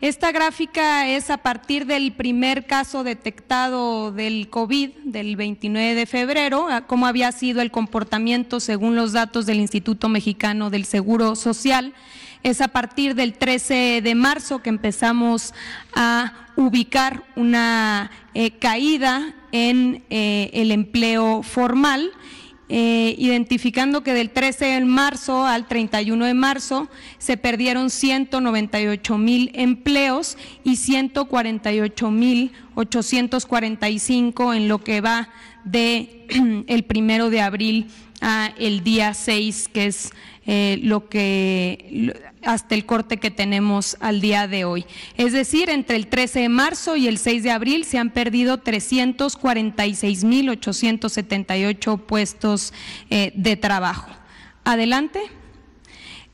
Esta gráfica es a partir del primer caso detectado del COVID del 29 de febrero, cómo había sido el comportamiento según los datos del Instituto Mexicano del Seguro Social. Es a partir del 13 de marzo que empezamos a ubicar una eh, caída en eh, el empleo formal eh, identificando que del 13 de marzo al 31 de marzo se perdieron 198 mil empleos y 148 mil 845 en lo que va de el primero de abril a el día 6, que es eh, lo que hasta el corte que tenemos al día de hoy. Es decir, entre el 13 de marzo y el 6 de abril se han perdido 346.878 puestos eh, de trabajo. Adelante.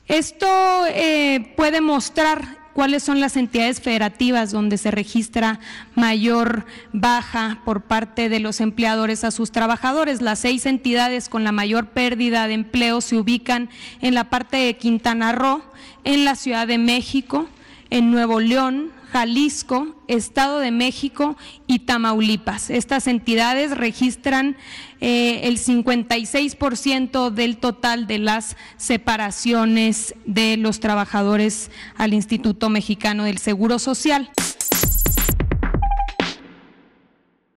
Esto eh, puede mostrar cuáles son las entidades federativas donde se registra mayor baja por parte de los empleadores a sus trabajadores. Las seis entidades con la mayor pérdida de empleo se ubican en la parte de Quintana Roo, en la Ciudad de México, en Nuevo León, Jalisco, Estado de México y Tamaulipas. Estas entidades registran eh, el 56% del total de las separaciones de los trabajadores al Instituto Mexicano del Seguro Social.